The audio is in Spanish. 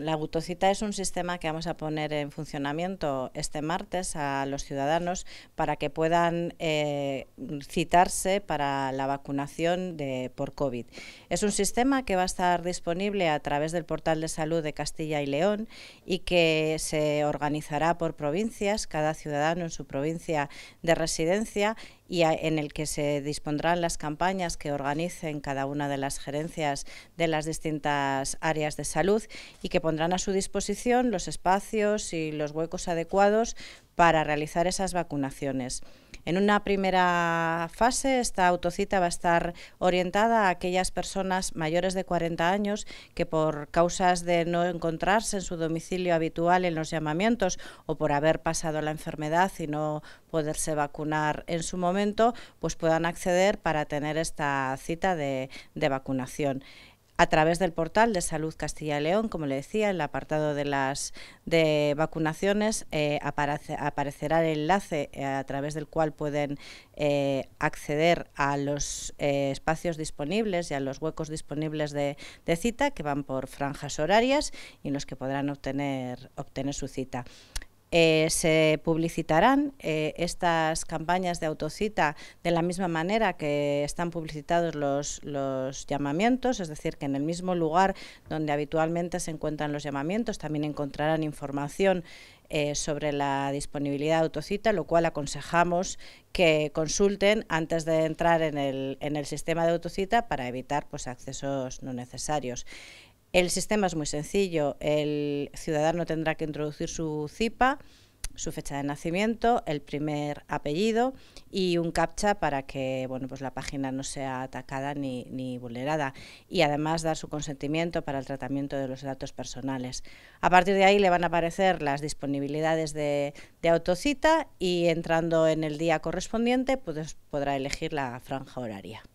La butocita es un sistema que vamos a poner en funcionamiento este martes a los ciudadanos para que puedan eh, citarse para la vacunación por COVID. Es un sistema que va a estar disponible a través del portal de salud de Castilla y León y que se organizará por provincias, cada ciudadano en su provincia de residencia y en el que se dispondrán las campañas que organicen cada una de las gerencias de las distintas áreas de salud y que pondrán a su disposición los espacios y los huecos adecuados para realizar esas vacunaciones. En una primera fase, esta autocita va a estar orientada a aquellas personas mayores de 40 años que por causas de no encontrarse en su domicilio habitual en los llamamientos o por haber pasado la enfermedad y no poderse vacunar en su momento, pues puedan acceder para tener esta cita de, vacunación a través del portal de Salud Castilla y León, como le decía, en el apartado de las de vacunaciones eh, aparecerá el enlace eh, a través del cual pueden eh, acceder a los espacios disponibles y a los huecos disponibles de, cita que van por franjas horarias y en los que podrán obtener, obtener su cita. Eh, se publicitarán eh, estas campañas de autocita de la misma manera que están publicitados los, llamamientos, es decir, que en el mismo lugar donde habitualmente se encuentran los llamamientos también encontrarán información eh, sobre la disponibilidad de autocita, lo cual aconsejamos que consulten antes de entrar en el, en el sistema de autocita para evitar pues, accesos no necesarios. El sistema es muy sencillo. El ciudadano tendrá que introducir su CIPA, su fecha de nacimiento, el primer apellido y un captcha para que bueno, pues la página no sea atacada ni, vulnerada y además dar su consentimiento para el tratamiento de los datos personales. A partir de ahí le van a aparecer las disponibilidades de, de autocita y entrando en el día correspondiente pues podrá elegir la franja horaria.